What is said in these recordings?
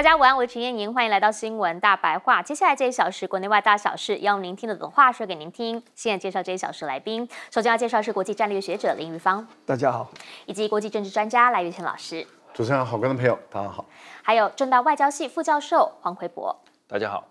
大家好，我是陈燕莹，欢迎来到新闻大白话。接下来这一小时，国内外大小事，要用您听得懂话说给您听。现在介绍这一小时来宾，首先要介绍是国际战略学者林玉芳，大家好，以及国际政治专家赖月清老师。主持人，好，观众朋友，大家好。还有正大外交系副教授黄奎博。大家好，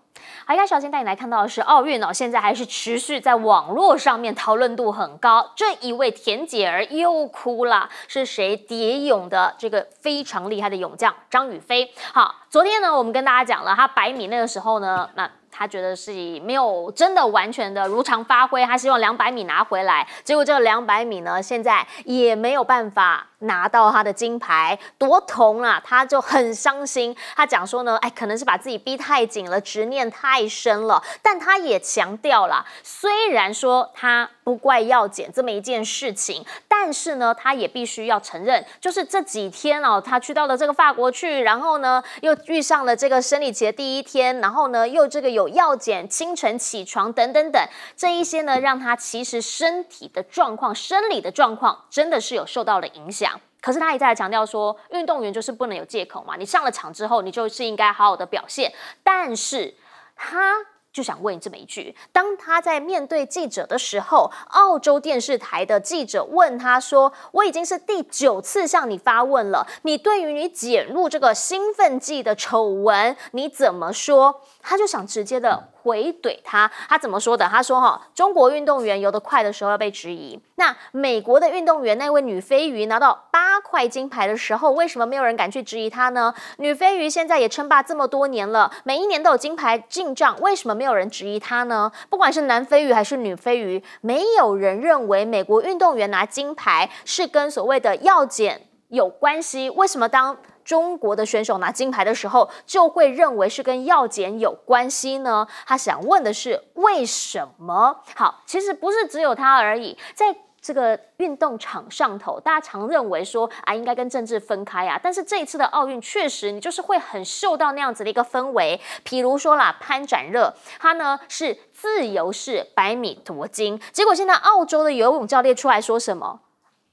好，今始小先带你来看到的是奥运哦，现在还是持续在网络上面讨论度很高。这一位田姐儿又哭了，是谁？蝶泳的这个非常厉害的泳将张雨霏。好，昨天呢，我们跟大家讲了他百米那个时候呢，那。他觉得自己没有真的完全的如常发挥，他希望两百米拿回来，结果这个两百米呢，现在也没有办法拿到他的金牌，多痛啊！他就很伤心。他讲说呢，哎，可能是把自己逼太紧了，执念太深了。但他也强调了，虽然说他。不怪药检这么一件事情，但是呢，他也必须要承认，就是这几天哦，他去到了这个法国去，然后呢，又遇上了这个生理节第一天，然后呢，又这个有药检，清晨起床等等等，这一些呢，让他其实身体的状况、生理的状况真的是有受到了影响。可是他一再强调说，运动员就是不能有借口嘛，你上了场之后，你就是应该好好的表现。但是他。就想问这么一句：当他在面对记者的时候，澳洲电视台的记者问他说：“我已经是第九次向你发问了，你对于你检入这个兴奋剂的丑闻，你怎么说？”他就想直接的。回怼他，他怎么说的？他说：“哈，中国运动员游得快的时候要被质疑。那美国的运动员，那位女飞鱼拿到八块金牌的时候，为什么没有人敢去质疑她呢？女飞鱼现在也称霸这么多年了，每一年都有金牌进账，为什么没有人质疑她呢？不管是男飞鱼还是女飞鱼，没有人认为美国运动员拿金牌是跟所谓的药检有关系。为什么当？”中国的选手拿金牌的时候，就会认为是跟药检有关系呢？他想问的是为什么？好，其实不是只有他而已，在这个运动场上头，大家常认为说啊，应该跟政治分开啊。但是这一次的奥运，确实你就是会很受到那样子的一个氛围。譬如说啦，潘展乐，他呢是自由式百米夺金，结果现在澳洲的游泳教练出来说什么？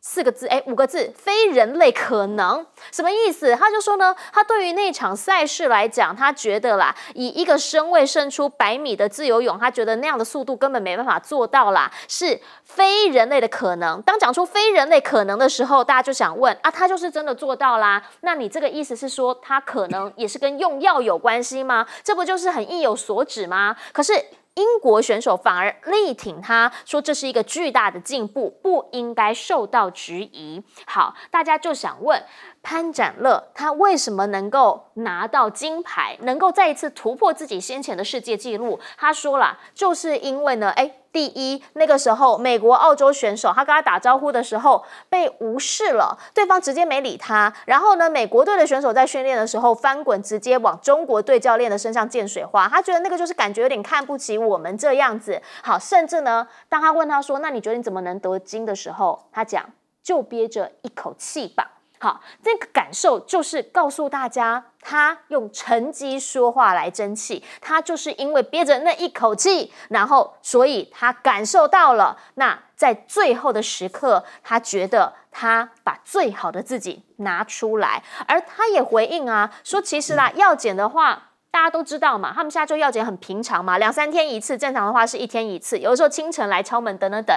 四个字，哎，五个字，非人类可能什么意思？他就说呢，他对于那场赛事来讲，他觉得啦，以一个身位胜出百米的自由泳，他觉得那样的速度根本没办法做到啦，是非人类的可能。当讲出非人类可能的时候，大家就想问啊，他就是真的做到啦？那你这个意思是说，他可能也是跟用药有关系吗？这不就是很意有所指吗？可是。英国选手反而力挺他，说这是一个巨大的进步，不应该受到质疑。好，大家就想问潘展乐，他为什么能够拿到金牌，能够再一次突破自己先前的世界纪录？他说了，就是因为呢，哎。第一，那个时候美国澳洲选手他跟他打招呼的时候被无视了，对方直接没理他。然后呢，美国队的选手在训练的时候翻滚，直接往中国队教练的身上溅水花。他觉得那个就是感觉有点看不起我们这样子。好，甚至呢，当他问他说那你觉得你怎么能得金的时候，他讲就憋着一口气吧。好，这个感受就是告诉大家，他用成绩说话来争气，他就是因为憋着那一口气，然后所以他感受到了。那在最后的时刻，他觉得他把最好的自己拿出来，而他也回应啊，说其实啦，药检的话，大家都知道嘛，他们下周药检很平常嘛，两三天一次，正常的话是一天一次，有时候清晨来敲门等等等。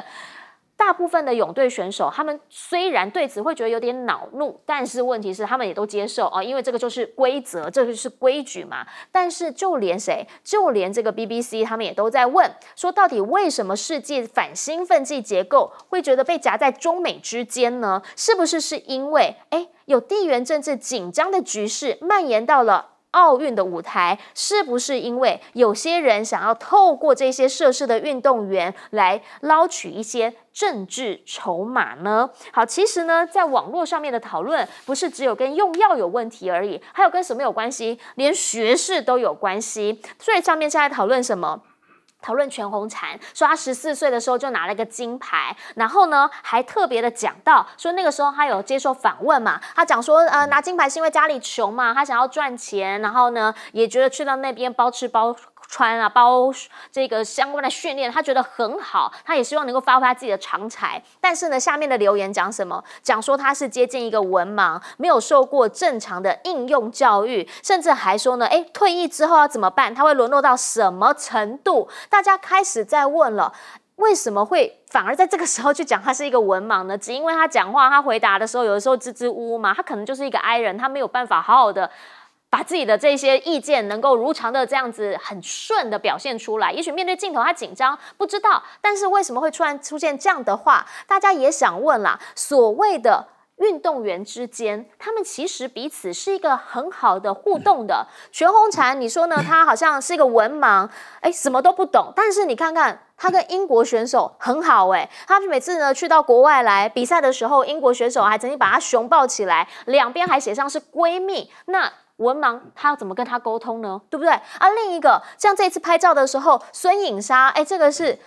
大部分的泳队选手，他们虽然对此会觉得有点恼怒，但是问题是他们也都接受啊，因为这个就是规则，这个就是规矩嘛。但是就连谁，就连这个 BBC，他们也都在问说，到底为什么世界反兴奋剂结构会觉得被夹在中美之间呢？是不是是因为哎，有地缘政治紧张的局势蔓延到了？奥运的舞台是不是因为有些人想要透过这些涉事的运动员来捞取一些政治筹码呢？好，其实呢，在网络上面的讨论不是只有跟用药有问题而已，还有跟什么有关系？连学士都有关系。所以上面现在讨论什么？讨论全红婵，说他十四岁的时候就拿了一个金牌，然后呢还特别的讲到，说那个时候他有接受访问嘛，他讲说，呃拿金牌是因为家里穷嘛，他想要赚钱，然后呢也觉得去到那边包吃包。穿啊包这个相关的训练，他觉得很好，他也希望能够发挥他自己的长才。但是呢，下面的留言讲什么？讲说他是接近一个文盲，没有受过正常的应用教育，甚至还说呢，哎，退役之后要怎么办？他会沦落到什么程度？大家开始在问了，为什么会反而在这个时候去讲他是一个文盲呢？只因为他讲话，他回答的时候有的时候支支吾吾嘛，他可能就是一个 I 人，他没有办法好好的。把自己的这些意见能够如常的这样子很顺的表现出来，也许面对镜头他紧张不知道，但是为什么会突然出现这样的话？大家也想问啦。所谓的运动员之间，他们其实彼此是一个很好的互动的。全 红婵，你说呢？他好像是一个文盲，哎，什么都不懂，但是你看看他跟英国选手很好哎，他每次呢去到国外来比赛的时候，英国选手还曾经把他熊抱起来，两边还写上是闺蜜。那。文盲他要怎么跟他沟通呢？对不对啊？另一个，像这次拍照的时候，孙颖莎，哎，这个是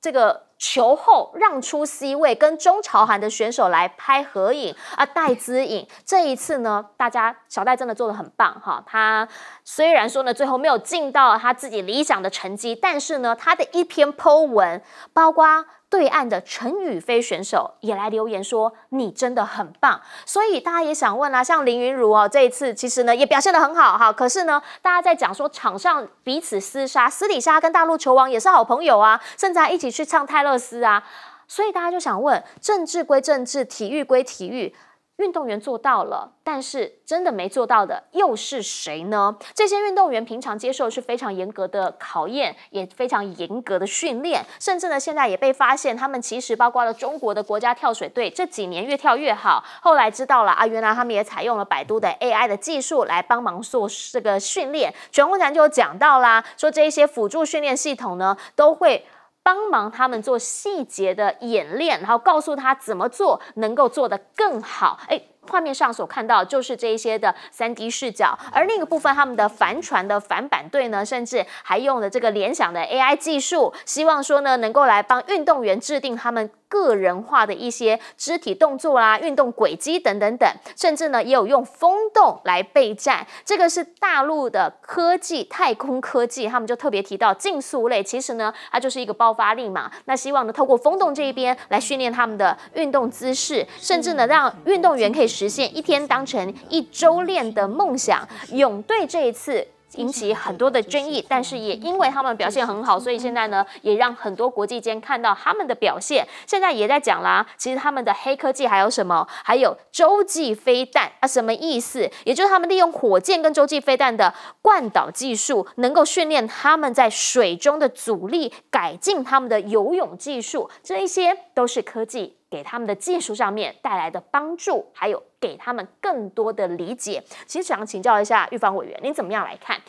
这个球后让出 C 位，跟中朝韩的选手来拍合影啊。戴姿颖这一次呢，大家小戴真的做的很棒哈。他虽然说呢，最后没有进到他自己理想的成绩，但是呢，他的一篇 Po 文，包括。对岸的陈雨菲选手也来留言说：“你真的很棒。”所以大家也想问啊，像林云茹哦，这一次其实呢也表现得很好哈。可是呢，大家在讲说场上彼此厮杀，私底下跟大陆球王也是好朋友啊，甚至还一起去唱泰勒斯啊。所以大家就想问：政治归政治，体育归体育。运动员做到了，但是真的没做到的又是谁呢？这些运动员平常接受是非常严格的考验，也非常严格的训练，甚至呢，现在也被发现他们其实包括了中国的国家跳水队，这几年越跳越好。后来知道了啊，原来他们也采用了百度的 AI 的技术来帮忙做这个训练。全红婵就讲到啦，说这一些辅助训练系统呢，都会。帮忙他们做细节的演练，然后告诉他怎么做能够做得更好。诶画面上所看到就是这一些的三 D 视角，而另一个部分，他们的帆船的帆板队呢，甚至还用了这个联想的 AI 技术，希望说呢能够来帮运动员制定他们。个人化的一些肢体动作啦、运动轨迹等等等，甚至呢也有用风洞来备战。这个是大陆的科技、太空科技，他们就特别提到竞速类，其实呢它就是一个爆发力嘛。那希望呢透过风洞这一边来训练他们的运动姿势，甚至呢让运动员可以实现一天当成一周练的梦想。泳队这一次。引起很多的争议，但是也因为他们表现很好，所以现在呢也让很多国际间看到他们的表现。现在也在讲啦，其实他们的黑科技还有什么？还有洲际飞弹啊，什么意思？也就是他们利用火箭跟洲际飞弹的惯导技术，能够训练他们在水中的阻力，改进他们的游泳技术，这一些都是科技。给他们的技术上面带来的帮助，还有给他们更多的理解。其实想请教一下预防委员，您怎么样来看？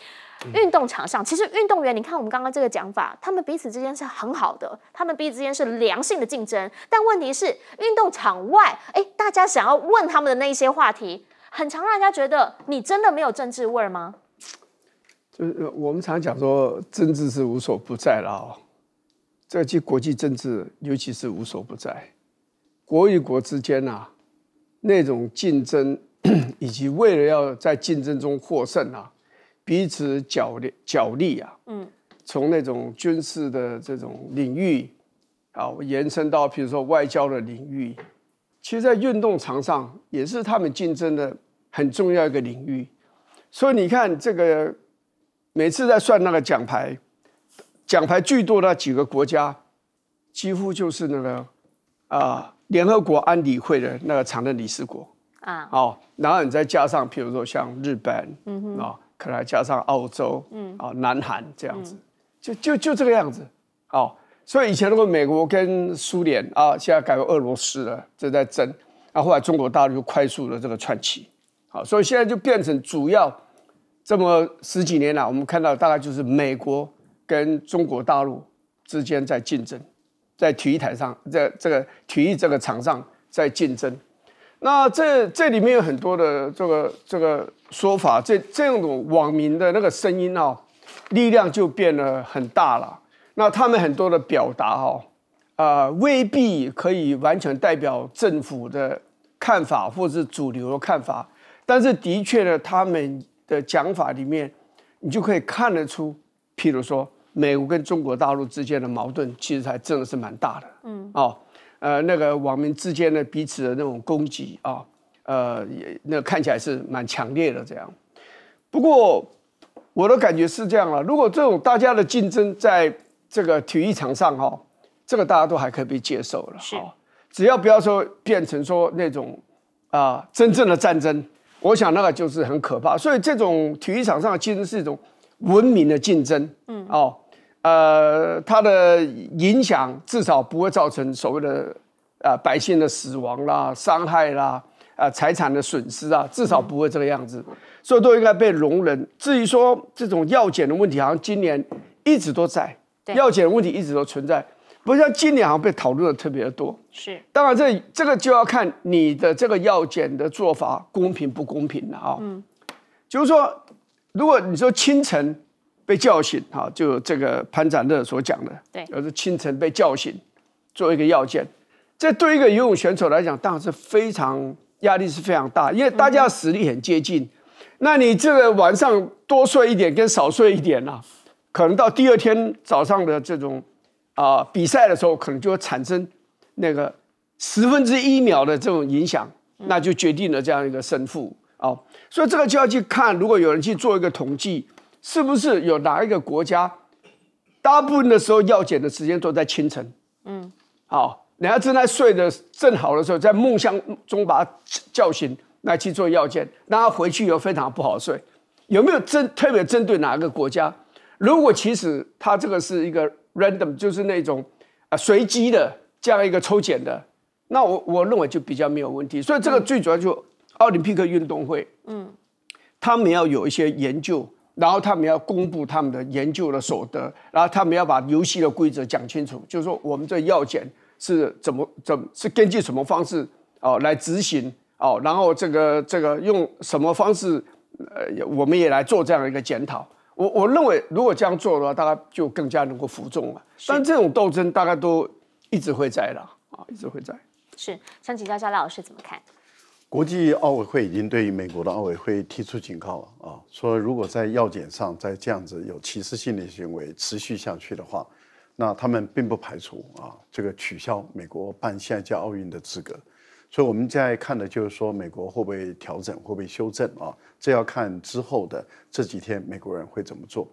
运动场上，其实运动员，你看我们刚刚这个讲法，他们彼此之间是很好的，他们彼此之间是良性的竞争。但问题是，运动场外，哎，大家想要问他们的那一些话题，很常让人家觉得你真的没有政治味儿吗？就是我们常讲说，政治是无所不在了这届国际政治，尤其是无所不在。国与国之间啊，那种竞争，以及为了要在竞争中获胜啊，彼此角力角力啊，嗯，从那种军事的这种领域啊，延伸到比如说外交的领域，其实，在运动场上也是他们竞争的很重要一个领域。所以你看，这个每次在算那个奖牌，奖牌最多的几个国家，几乎就是那个啊。联合国安理会的那个常任理事国啊，哦，然后你再加上，比如说像日本啊，可能加上澳洲啊、南韩这样子，就就就这个样子，哦，所以以前如果美国跟苏联啊，现在改为俄罗斯了，正在争，啊，后来中国大陆就快速的这个串起，好，所以现在就变成主要这么十几年来，我们看到大概就是美国跟中国大陆之间在竞争。在体育台上，在这个体育这个场上在竞争，那这这里面有很多的这个这个说法，这这种网民的那个声音啊，力量就变得很大了。那他们很多的表达哦，呃，未必可以完全代表政府的看法或者是主流的看法，但是的确呢，他们的讲法里面，你就可以看得出，譬如说。美国跟中国大陆之间的矛盾，其实还真的是蛮大的。嗯，哦，呃，那个网民之间的彼此的那种攻击啊，呃，那看起来是蛮强烈的。这样，不过我的感觉是这样了：如果这种大家的竞争在这个体育场上哈，这个大家都还可以被接受了。是，只要不要说变成说那种啊真正的战争，我想那个就是很可怕。所以，这种体育场上其实是一种文明的竞争。嗯，哦。呃，它的影响至少不会造成所谓的呃百姓的死亡啦、伤害啦、呃财产的损失啊，至少不会这个样子，所以都应该被容忍。至于说这种药检的问题，好像今年一直都在，药检问题一直都存在，不像今年好像被讨论的特别的多。是，当然这这个就要看你的这个药检的做法公平不公平了啊。嗯，就是说，如果你说清晨。被叫醒，哈，就这个潘展乐所讲的，对，而是清晨被叫醒，做一个要件，这对一个游泳选手来讲，当然是非常压力是非常大，因为大家实力很接近，那你这个晚上多睡一点跟少睡一点呢，可能到第二天早上的这种啊比赛的时候，可能就会产生那个十分之一秒的这种影响，那就决定了这样一个胜负啊，所以这个就要去看，如果有人去做一个统计。是不是有哪一个国家，大部分的时候药检的时间都在清晨？嗯，好，人家正在睡的正好的时候，在梦乡中把他叫醒来去做药检，那他回去以后非常不好睡。有没有针特别针对哪一个国家？如果其实他这个是一个 random，就是那种啊随机的这样一个抽检的，那我我认为就比较没有问题。所以这个最主要就奥林匹克运动会，嗯，他们要有一些研究。然后他们要公布他们的研究的所得，然后他们要把游戏的规则讲清楚，就是说我们这药检是怎么怎是根据什么方式哦来执行哦，然后这个这个用什么方式呃我们也来做这样一个检讨。我我认为如果这样做的话，大家就更加能够服众了。但这种斗争大概都一直会在了啊，一直会在。是，三井家家老师怎么看？国际奥委会已经对美国的奥委会提出警告了啊，说如果在药检上再这样子有歧视性的行为持续下去的话，那他们并不排除啊这个取消美国办下一届奥运的资格。所以我们在看的就是说美国会不会调整，会不会修正啊？这要看之后的这几天美国人会怎么做。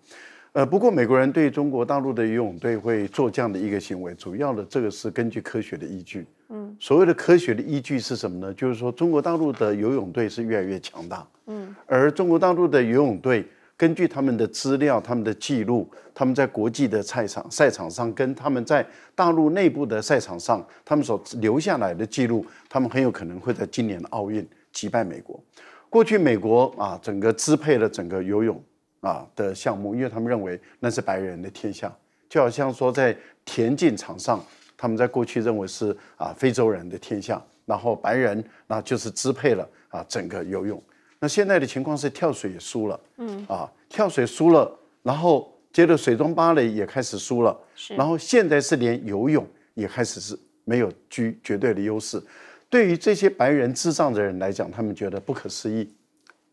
呃，不过美国人对中国大陆的游泳队会做这样的一个行为，主要的这个是根据科学的依据。嗯，所谓的科学的依据是什么呢？就是说，中国大陆的游泳队是越来越强大。嗯，而中国大陆的游泳队，根据他们的资料、他们的记录，他们在国际的赛场赛场上，跟他们在大陆内部的赛场上，他们所留下来的记录，他们很有可能会在今年的奥运击败美国。过去美国啊，整个支配了整个游泳。啊的项目，因为他们认为那是白人的天下，就好像说在田径场上，他们在过去认为是啊非洲人的天下，然后白人那就是支配了啊整个游泳。那现在的情况是跳水也输了，嗯，啊跳水输了，然后接着水中芭蕾也开始输了，是，然后现在是连游泳也开始是没有居绝对的优势。对于这些白人智障的人来讲，他们觉得不可思议，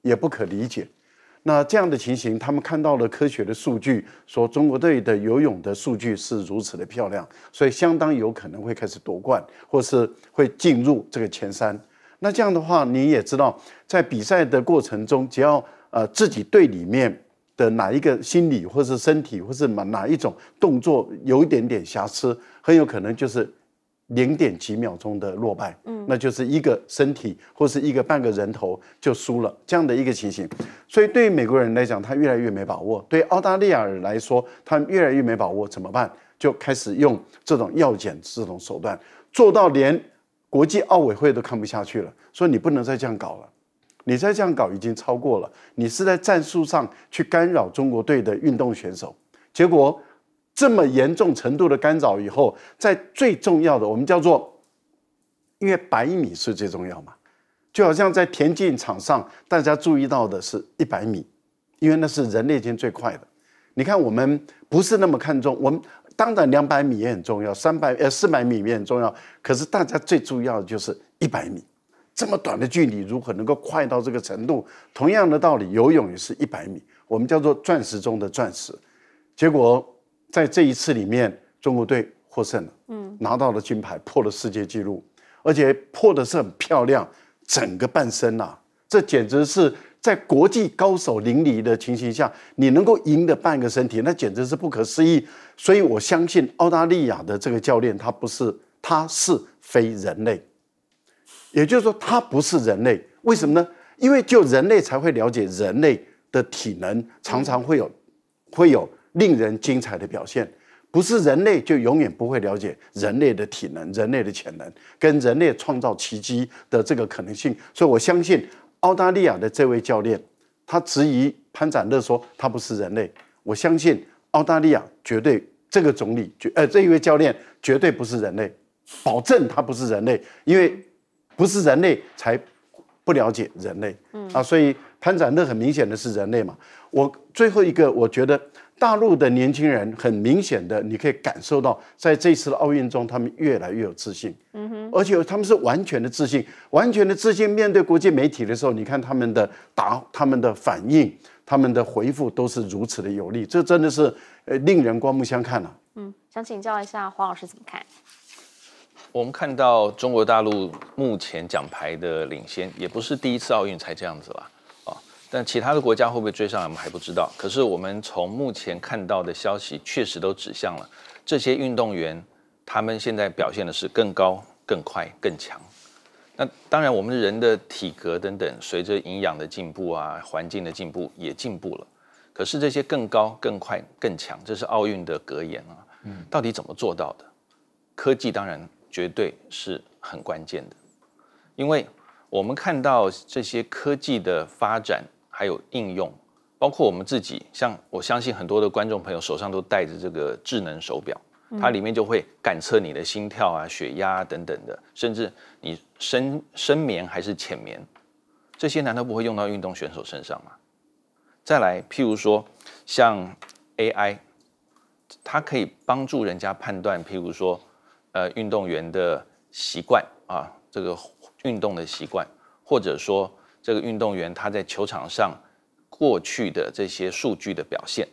也不可理解。那这样的情形，他们看到了科学的数据，说中国队的游泳的数据是如此的漂亮，所以相当有可能会开始夺冠，或是会进入这个前三。那这样的话，你也知道，在比赛的过程中，只要呃自己队里面的哪一个心理，或是身体，或是哪哪一种动作有一点点瑕疵，很有可能就是。零点几秒钟的落败，嗯，那就是一个身体或是一个半个人头就输了这样的一个情形，所以对于美国人来讲，他越来越没把握；对澳大利亚人来说，他越来越没把握，怎么办？就开始用这种药检这种手段，做到连国际奥委会都看不下去了，说你不能再这样搞了，你再这样搞已经超过了，你是在战术上去干扰中国队的运动选手，结果。这么严重程度的干扰以后，在最重要的我们叫做，因为百米是最重要嘛，就好像在田径场上，大家注意到的是一百米，因为那是人类间最快的。你看我们不是那么看重，我们当然两百米也很重要，三百呃四百米也很重要，可是大家最重要的就是一百米，这么短的距离如何能够快到这个程度？同样的道理，游泳也是一百米，我们叫做钻石中的钻石，结果。在这一次里面，中国队获胜了，嗯，拿到了金牌，破了世界纪录，而且破的是很漂亮，整个半身呐，这简直是在国际高手林立的情形下，你能够赢的半个身体，那简直是不可思议。所以我相信澳大利亚的这个教练，他不是，他是非人类，也就是说，他不是人类。为什么呢？因为就人类才会了解人类的体能，常常会有，会有。令人精彩的表现，不是人类就永远不会了解人类的体能、人类的潜能跟人类创造奇迹的这个可能性。所以，我相信澳大利亚的这位教练，他质疑潘展乐说他不是人类。我相信澳大利亚绝对这个总理绝呃这一位教练绝对不是人类，保证他不是人类，因为不是人类才不了解人类。嗯啊，所以潘展乐很明显的是人类嘛。我最后一个，我觉得。大陆的年轻人很明显的，你可以感受到，在这次的奥运中，他们越来越有自信。嗯哼，而且他们是完全的自信，完全的自信。面对国际媒体的时候，你看他们的答、他们的反应、他们的回复，都是如此的有力，这真的是呃令人刮目相看啊。嗯，想请教一下黄老师怎么看？我们看到中国大陆目前奖牌的领先，也不是第一次奥运才这样子了。但其他的国家会不会追上来，我们还不知道。可是我们从目前看到的消息，确实都指向了这些运动员，他们现在表现的是更高、更快、更强。那当然，我们人的体格等等，随着营养的进步啊，环境的进步也进步了。可是这些更高、更快、更强，这是奥运的格言啊。到底怎么做到的？科技当然绝对是很关键的，因为我们看到这些科技的发展。还有应用，包括我们自己，像我相信很多的观众朋友手上都带着这个智能手表，它里面就会感测你的心跳啊、血压等等的，甚至你深深眠还是浅眠，这些难道不会用到运动选手身上吗？再来，譬如说像 AI，它可以帮助人家判断，譬如说呃运动员的习惯啊，这个运动的习惯，或者说。这个运动员他在球场上过去的这些数据的表现，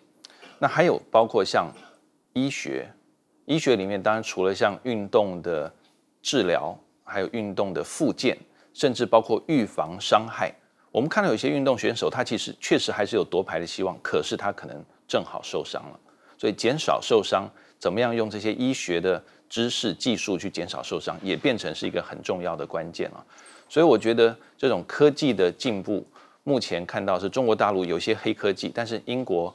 那还有包括像医学，医学里面当然除了像运动的治疗，还有运动的复健，甚至包括预防伤害。我们看到有些运动选手他其实确实还是有夺牌的希望，可是他可能正好受伤了，所以减少受伤，怎么样用这些医学的知识技术去减少受伤，也变成是一个很重要的关键了。所以我觉得这种科技的进步，目前看到是中国大陆有些黑科技，但是英国、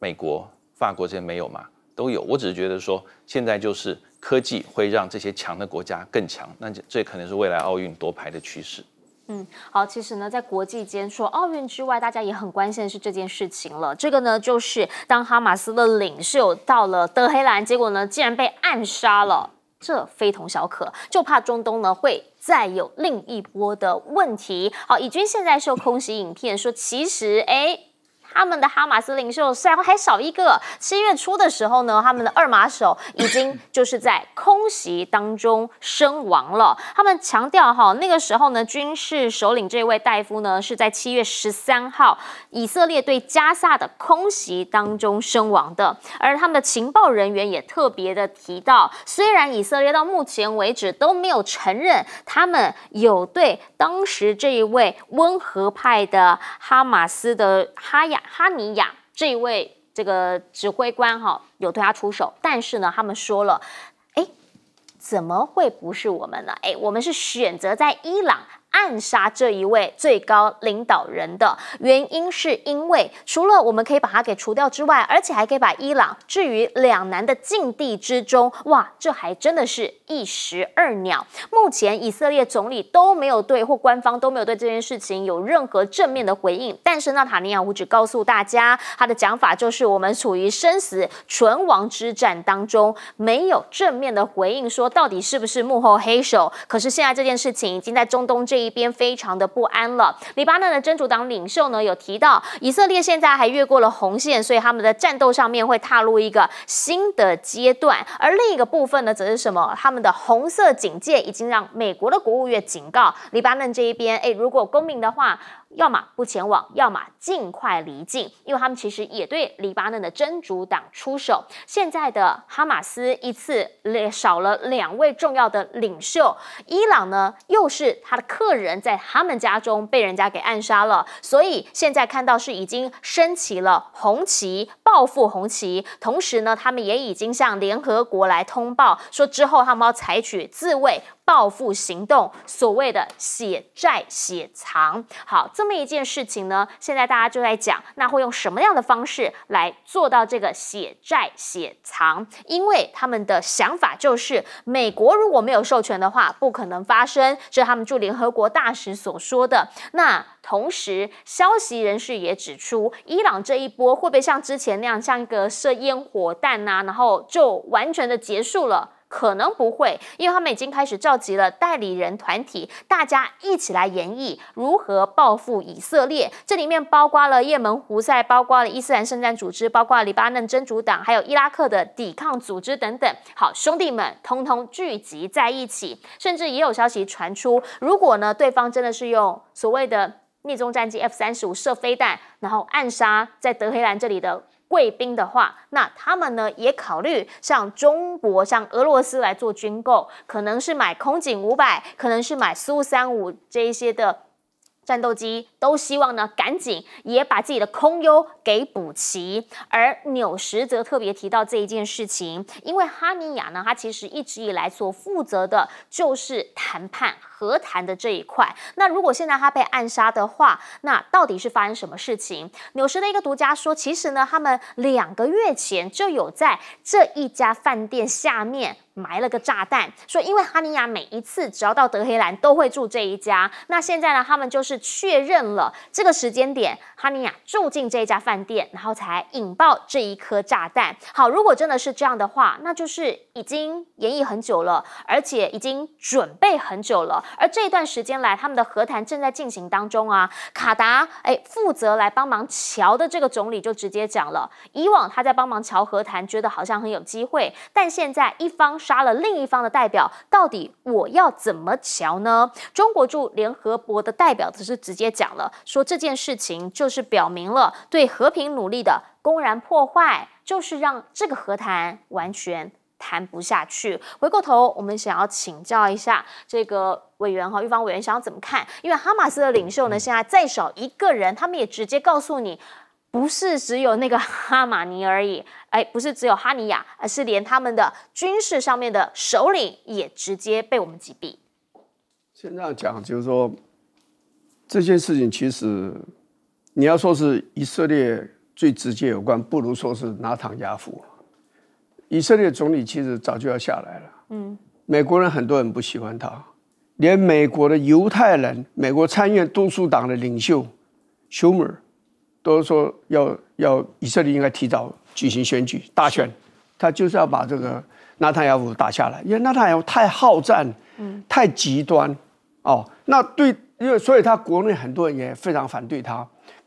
美国、法国这些没有嘛？都有。我只是觉得说，现在就是科技会让这些强的国家更强，那这这可能是未来奥运夺牌的趋势。嗯，好，其实呢，在国际间说奥运之外，大家也很关心的是这件事情了。这个呢，就是当哈马斯的领袖到了德黑兰，结果呢，竟然被暗杀了。这非同小可，就怕中东呢会再有另一波的问题。好，以军现在受空袭，影片说其实哎。他们的哈马斯领袖虽然还少一个，七月初的时候呢，他们的二把手已经就是在空袭当中身亡了。他们强调哈，那个时候呢，军事首领这位戴夫呢，是在七月十三号以色列对加萨的空袭当中身亡的。而他们的情报人员也特别的提到，虽然以色列到目前为止都没有承认他们有对当时这一位温和派的哈马斯的哈亚。哈尼亚这一位这个指挥官哈有对他出手，但是呢，他们说了，哎，怎么会不是我们呢？哎，我们是选择在伊朗。暗杀这一位最高领导人的原因，是因为除了我们可以把他给除掉之外，而且还可以把伊朗置于两难的境地之中。哇，这还真的是一石二鸟。目前以色列总理都没有对或官方都没有对这件事情有任何正面的回应。但是纳塔尼亚，我只告诉大家，他的讲法就是我们处于生死存亡之战当中，没有正面的回应说到底是不是幕后黑手。可是现在这件事情已经在中东这。一边非常的不安了。黎巴嫩的真主党领袖呢，有提到以色列现在还越过了红线，所以他们的战斗上面会踏入一个新的阶段。而另一个部分呢，则是什么？他们的红色警戒已经让美国的国务院警告黎巴嫩这一边。哎，如果公民的话。要么不前往，要么尽快离境，因为他们其实也对黎巴嫩的真主党出手。现在的哈马斯一次少了两位重要的领袖，伊朗呢又是他的客人，在他们家中被人家给暗杀了，所以现在看到是已经升起了红旗，报复红旗。同时呢，他们也已经向联合国来通报，说之后他们要采取自卫。报复行动，所谓的血债血偿。好，这么一件事情呢，现在大家就在讲，那会用什么样的方式来做到这个血债血偿？因为他们的想法就是，美国如果没有授权的话，不可能发生。这是他们驻联合国大使所说的。那同时，消息人士也指出，伊朗这一波会不会像之前那样，像一个射烟火弹啊，然后就完全的结束了？可能不会，因为他们已经开始召集了代理人团体，大家一起来演绎如何报复以色列。这里面包括了也门胡塞，包括了伊斯兰圣战组织，包括黎巴嫩真主党，还有伊拉克的抵抗组织等等。好，兄弟们，通通聚集在一起。甚至也有消息传出，如果呢，对方真的是用所谓的逆中战机 F 三十五射飞弹，然后暗杀在德黑兰这里的。贵宾的话，那他们呢也考虑像中国、像俄罗斯来做军购，可能是买空警五百，可能是买苏三五这一些的战斗机，都希望呢赶紧也把自己的空优给补齐。而纽什则特别提到这一件事情，因为哈尼亚呢，他其实一直以来所负责的就是谈判。和谈的这一块，那如果现在他被暗杀的话，那到底是发生什么事情？《纽约时的一个独家说，其实呢，他们两个月前就有在这一家饭店下面埋了个炸弹，说因为哈尼亚每一次只要到德黑兰都会住这一家，那现在呢，他们就是确认了这个时间点，哈尼亚住进这一家饭店，然后才引爆这一颗炸弹。好，如果真的是这样的话，那就是已经演绎很久了，而且已经准备很久了。而这一段时间来，他们的和谈正在进行当中啊。卡达，哎，负责来帮忙瞧的这个总理就直接讲了，以往他在帮忙瞧和谈，觉得好像很有机会，但现在一方杀了另一方的代表，到底我要怎么瞧呢？中国驻联合国的代表则是直接讲了，说这件事情就是表明了对和平努力的公然破坏，就是让这个和谈完全。谈不下去。回过头，我们想要请教一下这个委员哈，预防委员想要怎么看？因为哈马斯的领袖呢，现在再少一个人，他们也直接告诉你，不是只有那个哈马尼而已，哎，不是只有哈尼亚，而是连他们的军事上面的首领也直接被我们击毙。现这样讲，就是说这件事情，其实你要说是以色列最直接有关，不如说是拿唐加夫。以色列总理其实早就要下来了。嗯，美国人很多人不喜欢他，连美国的犹太人、美国参议多数党的领袖 Schumer 都说要要以色列应该提早举行选举大选，他就是要把这个纳塔尔夫打下来，因为纳塔尔夫太好战，嗯，太极端，哦，那对，因为所以他国内很多人也非常反对他，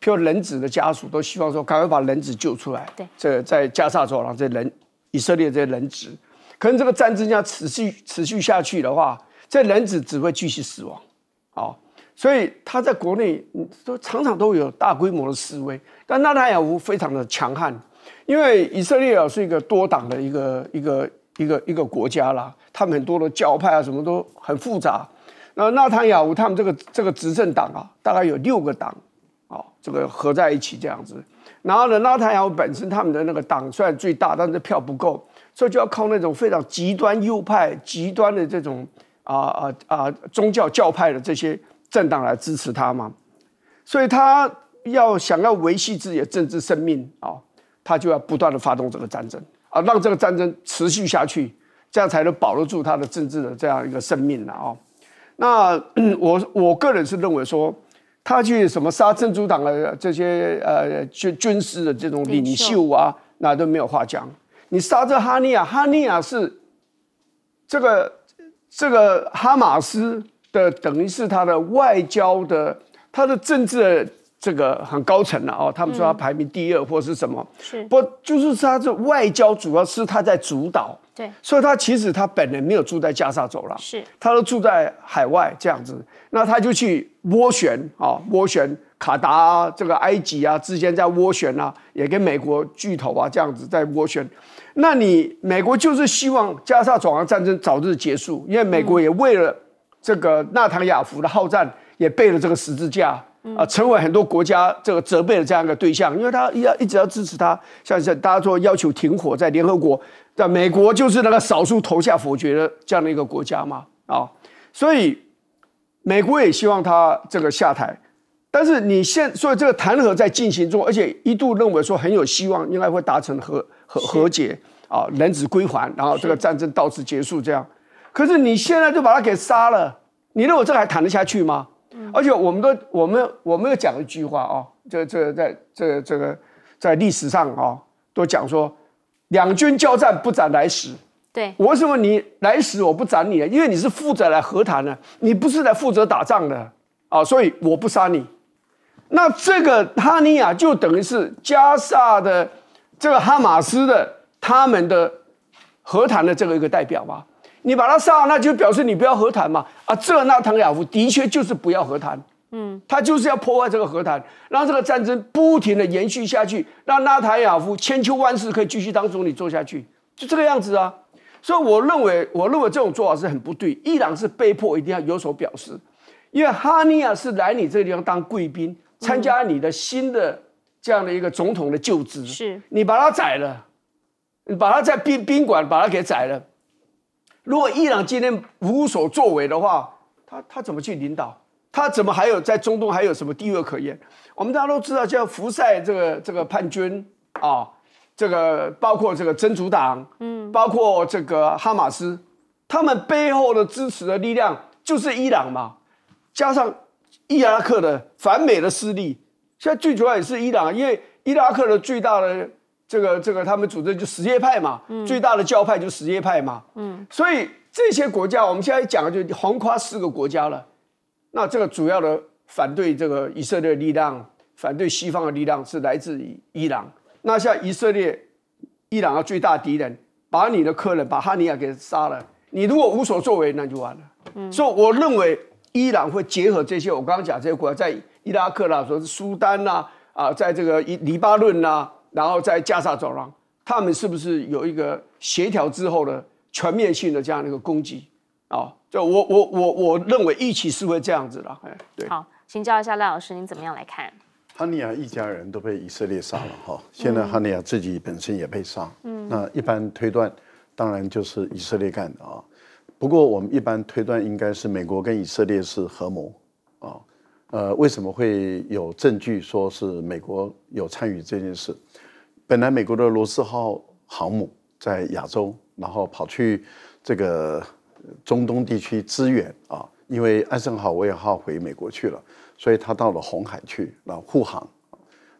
譬如人质的家属都希望说赶快把人质救出来。对，这在加沙走廊这人。以色列这些人质，可能这个战争要持续持续下去的话，这人质只会继续死亡啊！所以他在国内都常常都有大规模的示威，但纳塔亚乌非常的强悍，因为以色列啊是一个多党的一个一个一个一个国家啦，他们很多的教派啊什么都很复杂。那纳塔亚乌他们这个这个执政党啊，大概有六个党啊，这个合在一起这样子。然后呢，拉塔尔本身他们的那个党虽然最大，但是票不够，所以就要靠那种非常极端右派、极端的这种啊啊啊宗教教派的这些政党来支持他嘛。所以他要想要维系自己的政治生命啊，他就要不断的发动这个战争啊，让这个战争持续下去，这样才能保得住他的政治的这样一个生命了啊。那我我个人是认为说。他去什么杀真主党的这些呃军军事的这种领袖啊，那都没有话讲。你杀这哈尼亚，哈尼亚是这个这个哈马斯的，等于是他的外交的，他的政治的这个很高层了哦。他们说他排名第二或是什么，是不就是他这外交主要是他在主导。对，所以他其实他本人没有住在加沙走廊，是，他都住在海外这样子。那他就去。斡旋啊，斡旋，卡达这个埃及啊之间在斡旋啊，也跟美国巨头啊这样子在斡旋。那你美国就是希望加沙走廊战争早日结束，因为美国也为了这个纳坦雅夫的好战，也背了这个十字架啊，成为很多国家这个责备的这样一个对象，因为他要一直要支持他，像是大家说要求停火，在联合国，在美国就是那个少数投下否决的这样的一个国家嘛啊，所以。美国也希望他这个下台，但是你现所以这个弹劾在进行中，而且一度认为说很有希望，应该会达成和和和解啊，人质归还，然后这个战争到此结束这样。可是你现在就把他给杀了，你认为这还谈得下去吗？而且我们都我们我们要讲一句话啊，这这在这这个在历史上啊，都讲说两军交战不斩来使。对，为什么你来死我不斩你？因为你是负责来和谈的，你不是来负责打仗的啊，所以我不杀你。那这个哈尼亚就等于是加沙的这个哈马斯的他们的和谈的这个一个代表吧？你把他杀，那就表示你不要和谈嘛。啊，这纳唐雅夫的确就是不要和谈，嗯，他就是要破坏这个和谈，让这个战争不停的延续下去，让纳塔亚夫千秋万世可以继续当总理做下去，就这个样子啊。所以我认为，我认为这种做法是很不对。伊朗是被迫一定要有所表示，因为哈尼亚是来你这个地方当贵宾，参加你的新的这样的一个总统的就职。是你把他宰了，你把他在宾宾馆把他给宰了。如果伊朗今天无所作为的话，他他怎么去领导？他怎么还有在中东还有什么地位可言？我们大家都知道，叫福塞这个这个叛军啊。这个包括这个真主党，嗯，包括这个哈马斯，他们背后的支持的力量就是伊朗嘛，加上伊拉克的反美的势力，现在最主要也是伊朗，因为伊拉克的最大的这个这个他们组织就什叶派嘛，最大的教派就什叶派嘛，嗯，所以这些国家我们现在讲就横跨四个国家了，那这个主要的反对这个以色列力量、反对西方的力量是来自伊朗。那像以色列、伊朗的最大敌人，把你的客人，把哈尼亚给杀了。你如果无所作为，那就完了。嗯，所以，我认为伊朗会结合这些，我刚刚讲这些国家，在伊拉克啦，说苏丹啦，啊，在这个黎黎巴嫩啦，然后在加沙走廊，他们是不是有一个协调之后的全面性的这样的一个攻击？啊，就我我我我认为一起是会这样子的。哎，对。好，请教一下赖老师，您怎么样来看？哈尼亚一家人都被以色列杀了哈，现在哈尼亚自己本身也被杀，那一般推断，当然就是以色列干的啊。不过我们一般推断应该是美国跟以色列是合谋啊。呃，为什么会有证据说是美国有参与这件事？本来美国的罗斯号航母在亚洲，然后跑去这个中东地区支援啊，因为安森号、威尔号回美国去了。所以他到了红海去，然后护航，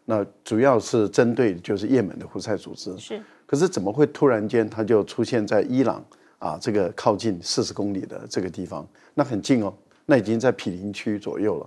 那主要是针对就是也门的胡塞组织。是。可是怎么会突然间他就出现在伊朗啊？这个靠近四十公里的这个地方，那很近哦，那已经在毗邻区左右了。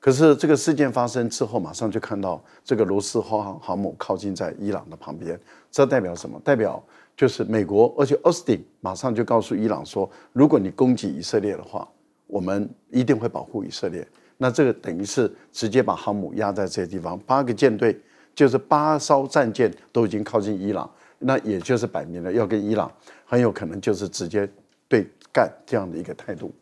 可是这个事件发生之后，马上就看到这个罗斯号航母靠近在伊朗的旁边，这代表什么？代表就是美国，而且奥斯汀马上就告诉伊朗说，如果你攻击以色列的话，我们一定会保护以色列。那这个等于是直接把航母压在这些地方，八个舰队就是八艘战舰都已经靠近伊朗，那也就是摆明了要跟伊朗很有可能就是直接对干这样的一个态度。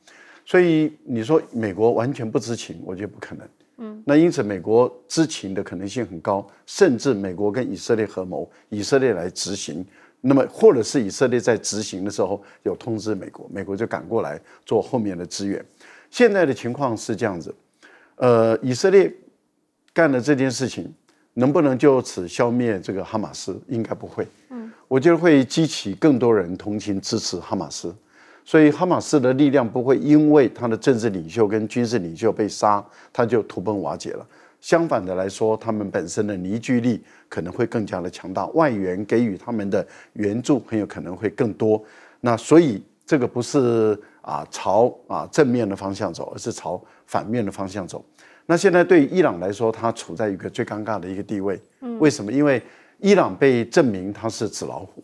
所以你说美国完全不知情，我觉得不可能。嗯，那因此美国知情的可能性很高，甚至美国跟以色列合谋，以色列来执行，那么或者是以色列在执行的时候有通知美国，美国就赶过来做后面的支援。现在的情况是这样子。呃，以色列干的这件事情，能不能就此消灭这个哈马斯？应该不会。嗯，我觉得会激起更多人同情支持哈马斯，所以哈马斯的力量不会因为他的政治领袖跟军事领袖被杀，他就土崩瓦解了。相反的来说，他们本身的凝聚力可能会更加的强大，外援给予他们的援助很有可能会更多。那所以这个不是。啊，朝啊正面的方向走，而是朝反面的方向走。那现在对伊朗来说，它处在一个最尴尬的一个地位。嗯，为什么？因为伊朗被证明它是纸老虎。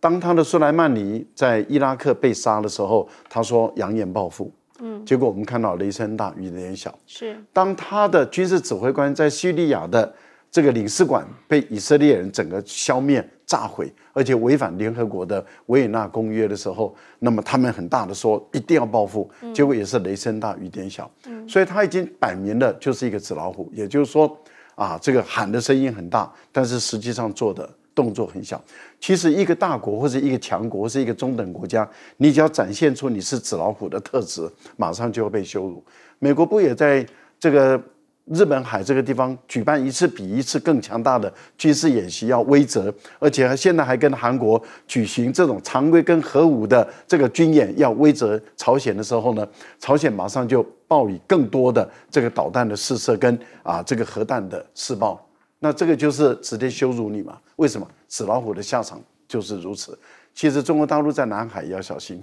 当他的苏莱曼尼在伊拉克被杀的时候，他说扬言报复。嗯，结果我们看到雷声大雨点小。是。当他的军事指挥官在叙利亚的。这个领事馆被以色列人整个消灭、炸毁，而且违反联合国的维也纳公约的时候，那么他们很大的说一定要报复，结果也是雷声大雨点小。嗯，所以他已经摆明了就是一个纸老虎，也就是说，啊，这个喊的声音很大，但是实际上做的动作很小。其实一个大国或者一个强国或是一个中等国家，你只要展现出你是纸老虎的特质，马上就要被羞辱。美国不也在这个？日本海这个地方举办一次比一次更强大的军事演习，要威慑，而且现在还跟韩国举行这种常规跟核武的这个军演，要威慑朝鲜的时候呢，朝鲜马上就报以更多的这个导弹的试射跟啊这个核弹的试爆，那这个就是直接羞辱你嘛？为什么？纸老虎的下场就是如此。其实中国大陆在南海也要小心，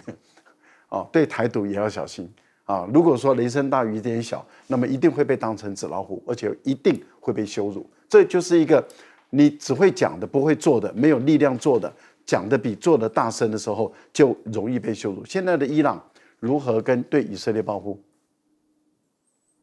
哦，对台独也要小心。啊，如果说雷声大雨点小，那么一定会被当成纸老虎，而且一定会被羞辱。这就是一个你只会讲的，不会做的，没有力量做的，讲的比做的大声的时候，就容易被羞辱。现在的伊朗如何跟对以色列报复？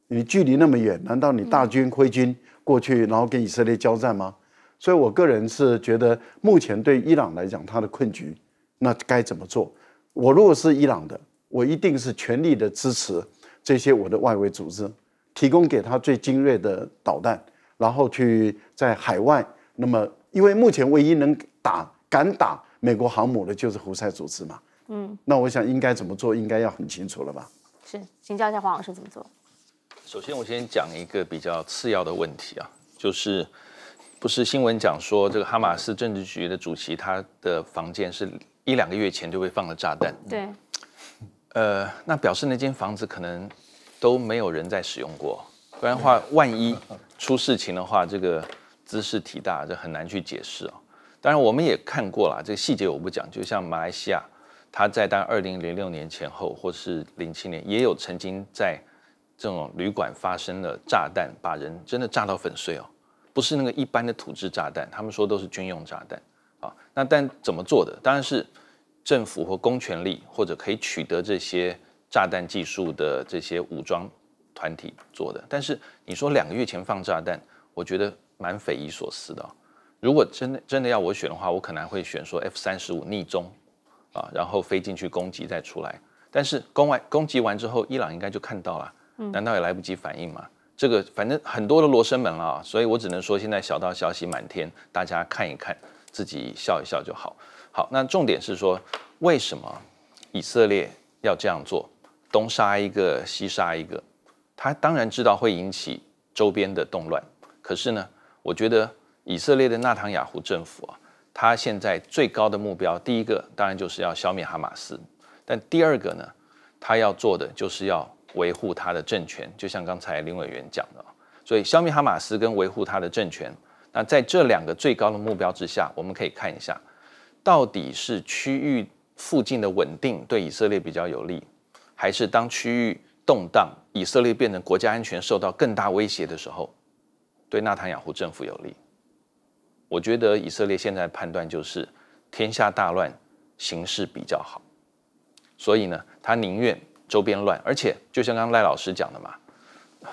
你距离那么远，难道你大军挥军过去，然后跟以色列交战吗？所以，我个人是觉得，目前对伊朗来讲，他的困局，那该怎么做？我如果是伊朗的。我一定是全力的支持这些我的外围组织，提供给他最精锐的导弹，然后去在海外。那么，因为目前唯一能打敢打美国航母的就是胡塞组织嘛。嗯，那我想应该怎么做？应该要很清楚了吧？是，请教一下黄老师怎么做。首先，我先讲一个比较次要的问题啊，就是不是新闻讲说这个哈马斯政治局的主席他的房间是一两个月前就被放了炸弹？对。呃，那表示那间房子可能都没有人在使用过，不然的话，万一出事情的话，这个姿势体大就很难去解释啊。当然，我们也看过了这个细节，我不讲。就像马来西亚，他在概二零零六年前后，或是零七年，也有曾经在这种旅馆发生了炸弹，把人真的炸到粉碎哦，不是那个一般的土制炸弹，他们说都是军用炸弹啊。那但怎么做的？当然是。政府或公权力或者可以取得这些炸弹技术的这些武装团体做的，但是你说两个月前放炸弹，我觉得蛮匪夷所思的。如果真的真的要我选的话，我可能会选说 F 三十五逆中，啊，然后飞进去攻击再出来。但是攻完攻击完之后，伊朗应该就看到了，难道也来不及反应吗？这个反正很多的罗生门啊，所以我只能说现在小道消息满天，大家看一看，自己笑一笑就好。好，那重点是说，为什么以色列要这样做，东杀一个西杀一个，他当然知道会引起周边的动乱，可是呢，我觉得以色列的纳坦雅胡政府啊，他现在最高的目标，第一个当然就是要消灭哈马斯，但第二个呢，他要做的就是要维护他的政权，就像刚才林委员讲的，所以消灭哈马斯跟维护他的政权，那在这两个最高的目标之下，我们可以看一下。到底是区域附近的稳定对以色列比较有利，还是当区域动荡，以色列变成国家安全受到更大威胁的时候，对纳坦雅胡政府有利？我觉得以色列现在判断就是，天下大乱，形势比较好，所以呢，他宁愿周边乱。而且就像刚赖老师讲的嘛，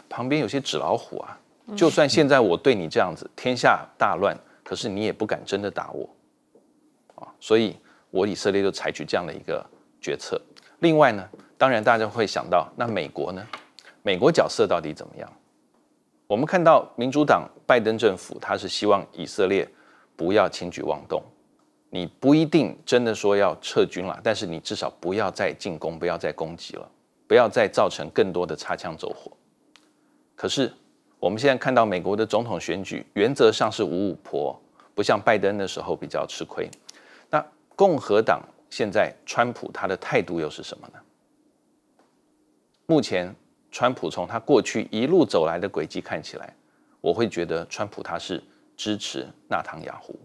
旁边有些纸老虎啊，就算现在我对你这样子，天下大乱，可是你也不敢真的打我。所以，我以色列就采取这样的一个决策。另外呢，当然大家会想到，那美国呢？美国角色到底怎么样？我们看到民主党拜登政府，他是希望以色列不要轻举妄动。你不一定真的说要撤军了，但是你至少不要再进攻，不要再攻击了，不要再造成更多的擦枪走火。可是我们现在看到美国的总统选举，原则上是五五坡，不像拜登的时候比较吃亏。共和党现在，川普他的态度又是什么呢？目前，川普从他过去一路走来的轨迹看起来，我会觉得川普他是支持纳唐雅胡，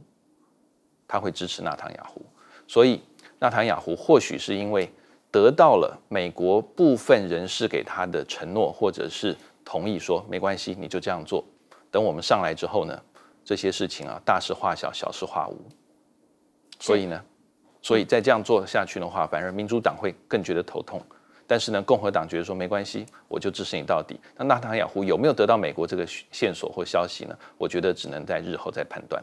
他会支持纳唐雅胡。所以，纳唐雅胡或许是因为得到了美国部分人士给他的承诺，或者是同意说没关系，你就这样做。等我们上来之后呢，这些事情啊，大事化小，小事化无。所以呢。所以再这样做下去的话，反而民主党会更觉得头痛。但是呢，共和党觉得说没关系，我就支持你到底。那纳塔尔雅胡有没有得到美国这个线索或消息呢？我觉得只能在日后再判断。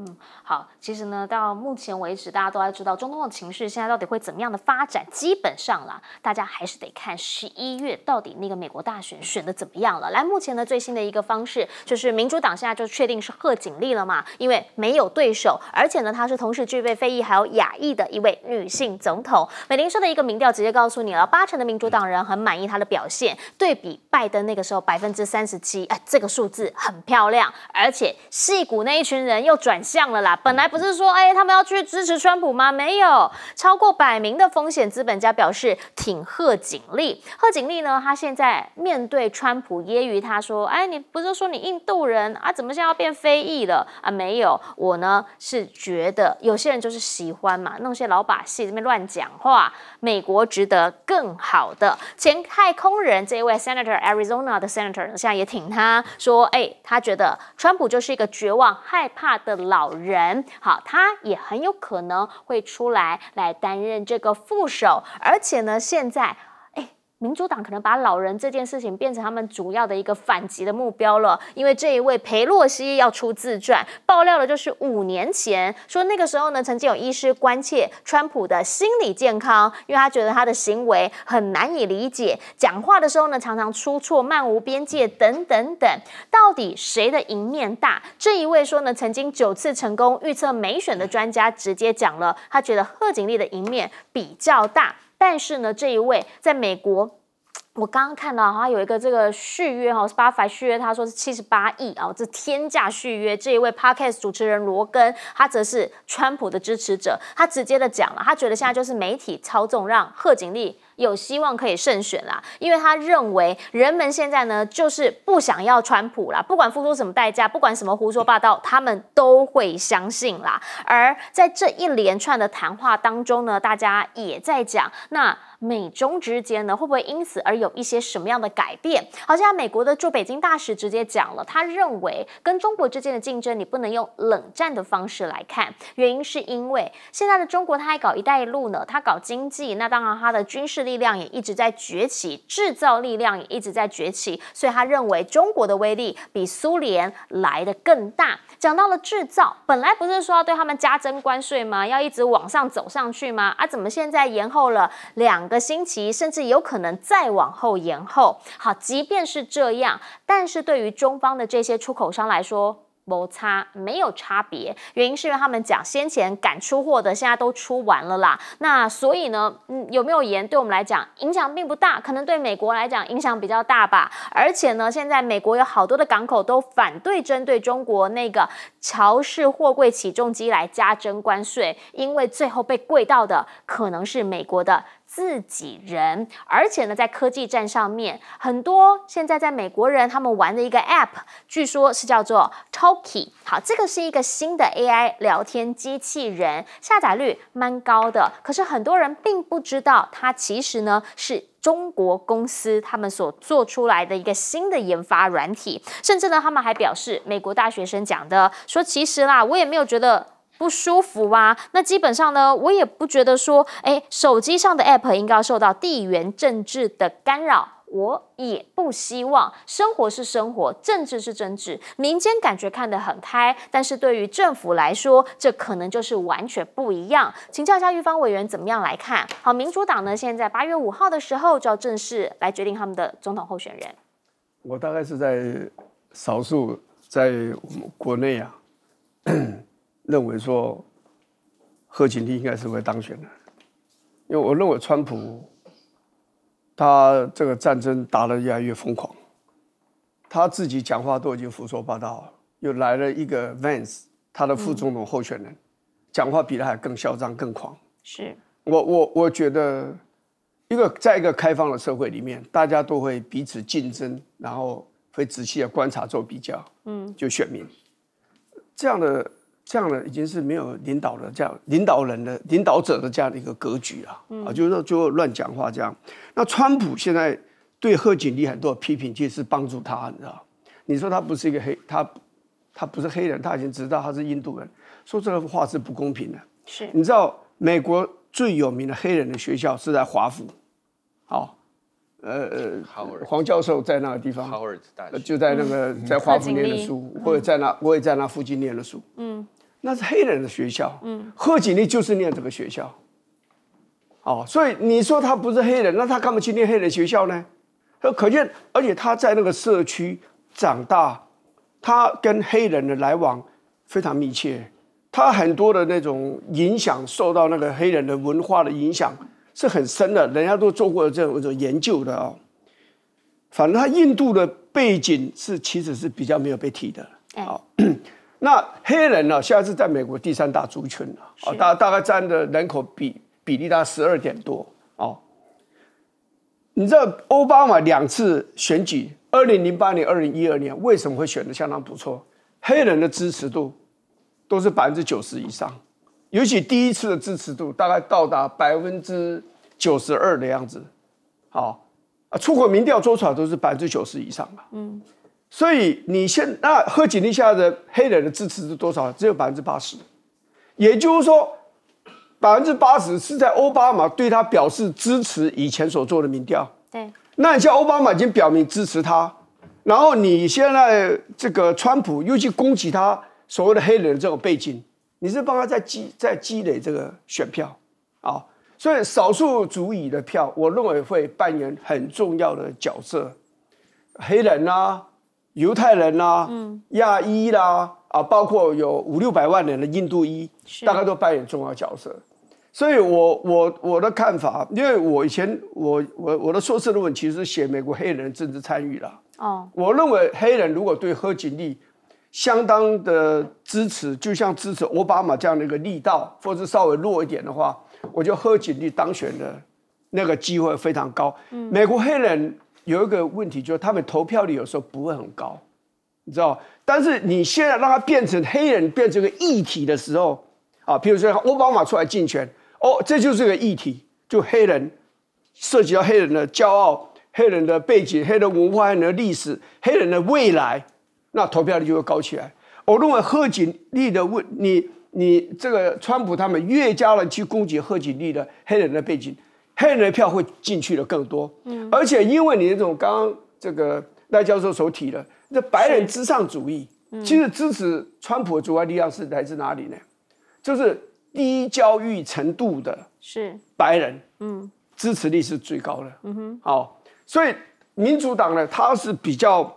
嗯，好，其实呢，到目前为止，大家都在知道，中东的情绪现在到底会怎么样的发展？基本上啦，大家还是得看十一月到底那个美国大选选的怎么样了。来，目前呢最新的一个方式就是民主党现在就确定是贺锦丽了嘛，因为没有对手，而且呢她是同时具备非裔还有亚裔的一位女性总统。美联社的一个民调直接告诉你了，八成的民主党人很满意她的表现，对比拜登那个时候百分之三十七，哎，这个数字很漂亮，而且戏骨那一群人又转。像了啦，本来不是说哎，他们要去支持川普吗？没有，超过百名的风险资本家表示挺贺锦丽。贺锦丽呢，他现在面对川普揶揄他说，哎，你不是说你印度人啊，怎么现在要变非裔了啊？没有，我呢是觉得有些人就是喜欢嘛，弄些老把戏，这边乱讲话。美国值得更好的。前太空人这一位 senator Arizona 的 senator 现在也挺他说，哎，他觉得川普就是一个绝望、害怕的老。好人好，他也很有可能会出来来担任这个副手，而且呢，现在。民主党可能把老人这件事情变成他们主要的一个反击的目标了，因为这一位裴洛西要出自传，爆料的就是五年前，说那个时候呢，曾经有医师关切川普的心理健康，因为他觉得他的行为很难以理解，讲话的时候呢，常常出错，漫无边界等等等。到底谁的赢面大？这一位说呢，曾经九次成功预测美选的专家直接讲了，他觉得贺锦丽的赢面比较大。但是呢，这一位在美国，我刚刚看到他有一个这个续约哈，Spotify 续约，他说是七十八亿啊，这天价续约。这一位 Podcast 主持人罗根，他则是川普的支持者，他直接的讲了，他觉得现在就是媒体操纵，让贺锦丽。有希望可以胜选啦，因为他认为人们现在呢就是不想要川普啦，不管付出什么代价，不管什么胡说八道，他们都会相信啦。而在这一连串的谈话当中呢，大家也在讲，那美中之间呢会不会因此而有一些什么样的改变？好像美国的驻北京大使直接讲了，他认为跟中国之间的竞争你不能用冷战的方式来看，原因是因为现在的中国他还搞一带一路呢，他搞经济，那当然他的军事。力量也一直在崛起，制造力量也一直在崛起，所以他认为中国的威力比苏联来的更大。讲到了制造，本来不是说要对他们加征关税吗？要一直往上走上去吗？啊，怎么现在延后了两个星期，甚至有可能再往后延后？好，即便是这样，但是对于中方的这些出口商来说。摩擦没有差别，原因是因为他们讲先前敢出货的，现在都出完了啦。那所以呢，嗯，有没有盐对我们来讲影响并不大，可能对美国来讲影响比较大吧。而且呢，现在美国有好多的港口都反对针对中国那个桥式货柜起重机来加征关税，因为最后被贵到的可能是美国的。自己人，而且呢，在科技站上面，很多现在在美国人他们玩的一个 App，据说是叫做 Talki。好，这个是一个新的 AI 聊天机器人，下载率蛮高的。可是很多人并不知道，它其实呢是中国公司他们所做出来的一个新的研发软体。甚至呢，他们还表示，美国大学生讲的说，其实啦，我也没有觉得。不舒服啊。那基本上呢，我也不觉得说，哎，手机上的 app 应该要受到地缘政治的干扰。我也不希望生活是生活，政治是政治。民间感觉看得很开，但是对于政府来说，这可能就是完全不一样。请教一下玉方委员，怎么样来看？好，民主党呢，现在八月五号的时候就要正式来决定他们的总统候选人。我大概是在少数，在我们国内啊。认为说，贺锦丽应该是会当选的，因为我认为川普他这个战争打得越来越疯狂，他自己讲话都已经胡说八道又来了一个 Vance，他的副总统候选人，讲话比他还更嚣张更狂。是，我我我觉得，一个在一个开放的社会里面，大家都会彼此竞争，然后会仔细的观察做比较，嗯，就选民这样的。这样的已经是没有领导的这样领导人的领导者的这样的一个格局了，啊，就是说就乱讲话这样。那川普现在对贺锦丽很多批评，其实是帮助他，你知道？你说他不是一个黑，他他不是黑人，他已经知道他是印度人，说这个话是不公平的。是，你知道美国最有名的黑人的学校是在华府，好，呃呃，黄教授在那个地方，就在那个在华府念的书，我也在那我也在那附近念的书，嗯。那是黑人的学校，嗯，贺锦丽就是念这个学校，哦，所以你说他不是黑人，那他干嘛去念黑人学校呢？可见，而且他在那个社区长大，他跟黑人的来往非常密切，他很多的那种影响受到那个黑人的文化的影响是很深的，人家都做过这种研究的哦。反正他印度的背景是其实是比较没有被提的，好。那黑人呢？现在是在美国第三大族群了，啊，大大概占的人口比比例概十二点多哦。你知道奥巴马两次选举，二零零八年、二零一二年为什么会选的相当不错？黑人的支持度都是百分之九十以上，尤其第一次的支持度大概到达百分之九十二的样子，好啊，出口民调做出来都是百分之九十以上嘛，嗯。所以你现那，贺锦丽下的黑人的支持是多少？只有百分之八十，也就是说，百分之八十是在奥巴马对他表示支持以前所做的民调。对，那你像奥巴马已经表明支持他，然后你现在这个川普又去攻击他所谓的黑人的这种背景，你是帮他在积在积累这个选票啊？所以少数族裔的票，我认为会扮演很重要的角色，黑人啊。犹太人啦，嗯，亚裔啦，啊，包括有五六百万人的印度裔，大概都扮演重要角色。所以，我我我的看法，因为我以前我我我的硕士论文其实写美国黑人政治参与了。哦，我认为黑人如果对贺锦丽相当的支持，就像支持奥巴马这样的一个力道，或者稍微弱一点的话，我觉得贺锦丽当选的那个机会非常高。嗯，美国黑人。有一个问题就是他们投票率有时候不会很高，你知道？但是你现在让他变成黑人变成个议题的时候，啊，比如说奥巴马出来竞选，哦，这就是个议题，就黑人涉及到黑人的骄傲、黑人的背景、黑人文化、人的历史、黑人的未来，那投票率就会高起来。我认为贺锦丽的问你你这个川普他们越加了去攻击贺锦丽的黑人的背景。黑人的票会进去的更多，嗯，而且因为你那种刚刚这个赖教授所提的，那白人至上主义，其实支持川普的主外力量是来自哪里呢？就是低教育程度的是白人，嗯，支持力是最高的，嗯哼，好，所以民主党呢，它是比较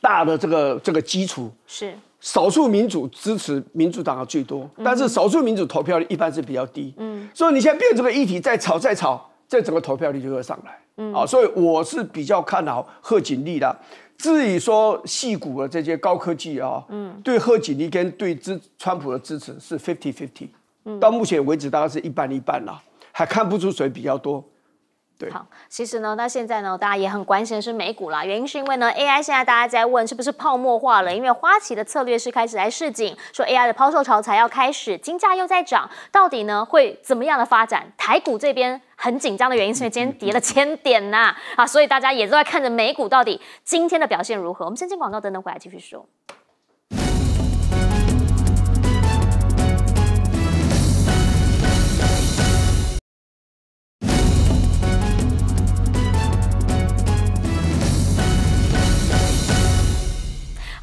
大的这个这个基础是。少数民族支持民主党的最多，但是少数民族投票率一般是比较低。嗯，所以你现在变成个议题，再炒，再炒，这整个投票率就会上来。嗯，啊，所以我是比较看好贺锦丽的。至于说细股的这些高科技啊，嗯，对贺锦丽跟对支川普的支持是 fifty fifty。嗯，到目前为止，大概是一半一半了，还看不出谁比较多。好，其实呢，那现在呢，大家也很关心的是美股啦。原因是因为呢，AI 现在大家在问是不是泡沫化了？因为花旗的策略是开始来示警，说 AI 的抛售潮才要开始，金价又在涨，到底呢会怎么样的发展？台股这边很紧张的原因是因今天跌了千点呐，啊，所以大家也都在看着美股到底今天的表现如何。我们先进广告，等等回来继续说。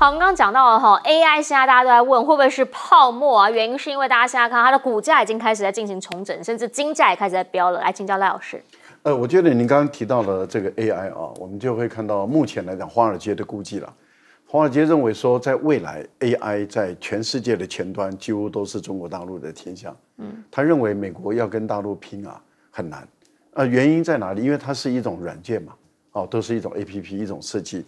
我们刚刚讲到了哈，AI 现在大家都在问会不会是泡沫啊？原因是因为大家现在看它的股价已经开始在进行重整，甚至金价也开始在飙了。来请教赖老师。呃，我觉得您刚刚提到了这个 AI 啊，我们就会看到目前来讲，华尔街的估计了。华尔街认为说，在未来 AI 在全世界的前端几乎都是中国大陆的天下。嗯，他认为美国要跟大陆拼啊很难。呃，原因在哪里？因为它是一种软件嘛，哦，都是一种 APP 一种设计。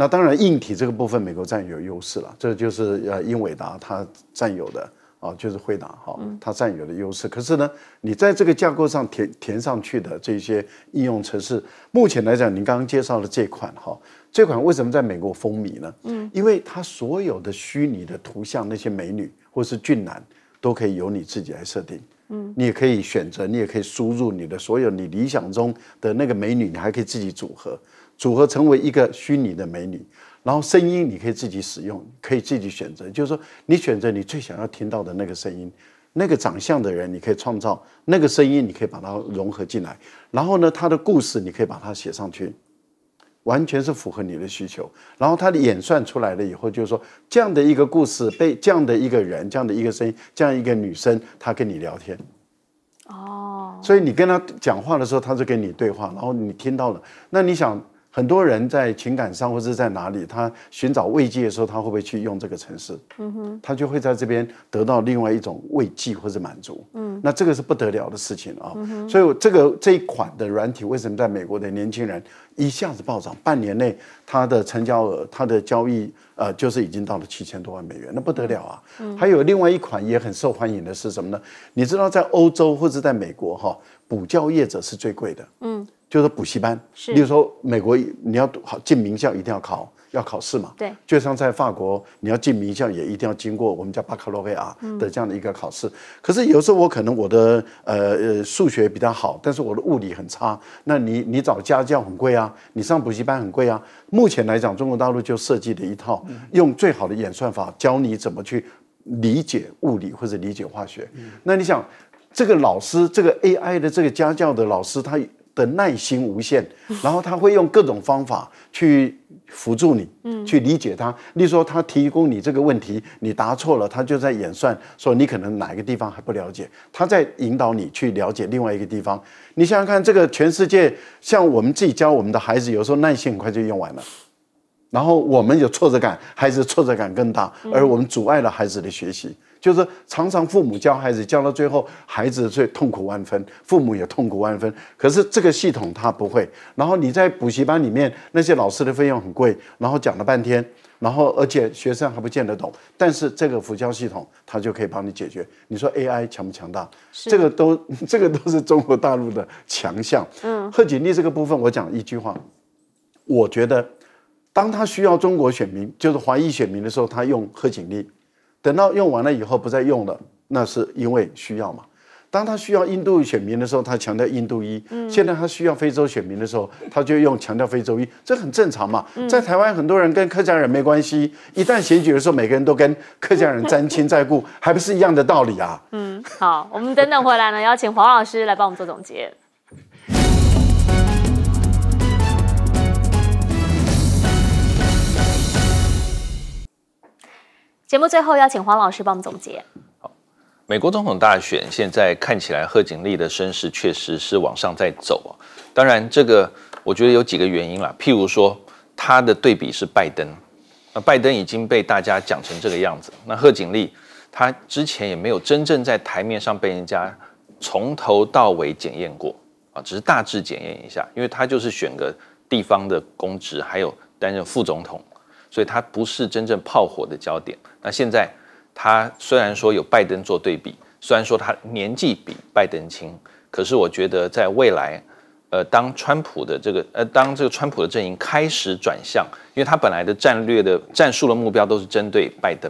那当然，硬体这个部分，美国占有优势了，这就是呃，英伟达它占有的啊，就是惠达哈，它占有的优势。可是呢，你在这个架构上填填上去的这些应用程式，目前来讲，您刚刚介绍的这款哈，这款为什么在美国风靡呢？嗯，因为它所有的虚拟的图像，那些美女或是俊男，都可以由你自己来设定。嗯，你也可以选择，你也可以输入你的所有你理想中的那个美女，你还可以自己组合。组合成为一个虚拟的美女，然后声音你可以自己使用，可以自己选择，就是说你选择你最想要听到的那个声音，那个长相的人你可以创造，那个声音你可以把它融合进来，然后呢，他的故事你可以把它写上去，完全是符合你的需求。然后他的演算出来了以后，就是说这样的一个故事被这样的一个人、这样的一个声音、这样一个女生，她跟你聊天哦，所以你跟他讲话的时候，他就跟你对话，然后你听到了，那你想。很多人在情感上或者在哪里，他寻找慰藉的时候，他会不会去用这个城市？嗯哼，他就会在这边得到另外一种慰藉或者满足。嗯，那这个是不得了的事情啊。嗯所以这个这一款的软体为什么在美国的年轻人一下子暴涨？半年内它的成交额、它的交易呃，就是已经到了七千多万美元，那不得了啊。嗯，还有另外一款也很受欢迎的是什么呢？你知道在欧洲或者在美国哈，补教业者是最贵的。嗯。就是补习班，是，如说美国，你要进名校，一定要考，要考试嘛。对。就像在法国，你要进名校，也一定要经过我们叫巴卡洛维亚的这样的一个考试。可是有时候我可能我的呃呃数学比较好，但是我的物理很差。那你你找家教很贵啊，你上补习班很贵啊。目前来讲，中国大陆就设计了一套用最好的演算法教你怎么去理解物理或者理解化学。那你想，这个老师，这个 AI 的这个家教的老师，他。的耐心无限，然后他会用各种方法去辅助你，嗯，去理解他。例如说他提供你这个问题，你答错了，他就在演算，说你可能哪一个地方还不了解，他在引导你去了解另外一个地方。你想想看，这个全世界像我们自己教我们的孩子，有时候耐心很快就用完了，然后我们有挫折感，孩子挫折感更大，而我们阻碍了孩子的学习。就是常常父母教孩子教到最后，孩子最痛苦万分，父母也痛苦万分。可是这个系统他不会，然后你在补习班里面那些老师的费用很贵，然后讲了半天，然后而且学生还不见得懂。但是这个辅教系统他就可以帮你解决。你说 AI 强不强大？这个都这个都是中国大陆的强项。嗯，贺锦丽这个部分我讲一句话，我觉得当他需要中国选民，就是华裔选民的时候，他用贺锦丽。等到用完了以后不再用了，那是因为需要嘛。当他需要印度选民的时候，他强调印度一；现在他需要非洲选民的时候，他就用强调非洲一，这很正常嘛。在台湾，很多人跟客家人没关系，一旦选举的时候，每个人都跟客家人沾亲在故，还不是一样的道理啊？嗯，好，我们等等回来呢，邀请黄老师来帮我们做总结。节目最后要请黄老师帮我们总结。好，美国总统大选现在看起来，贺锦丽的声势确实是往上在走啊。当然，这个我觉得有几个原因啦。譬如说，他的对比是拜登，那拜登已经被大家讲成这个样子，那贺锦丽他之前也没有真正在台面上被人家从头到尾检验过啊，只是大致检验一下，因为他就是选个地方的公职，还有担任副总统。所以他不是真正炮火的焦点。那现在他虽然说有拜登做对比，虽然说他年纪比拜登轻，可是我觉得在未来，呃，当川普的这个，呃，当这个川普的阵营开始转向，因为他本来的战略的战术的目标都是针对拜登。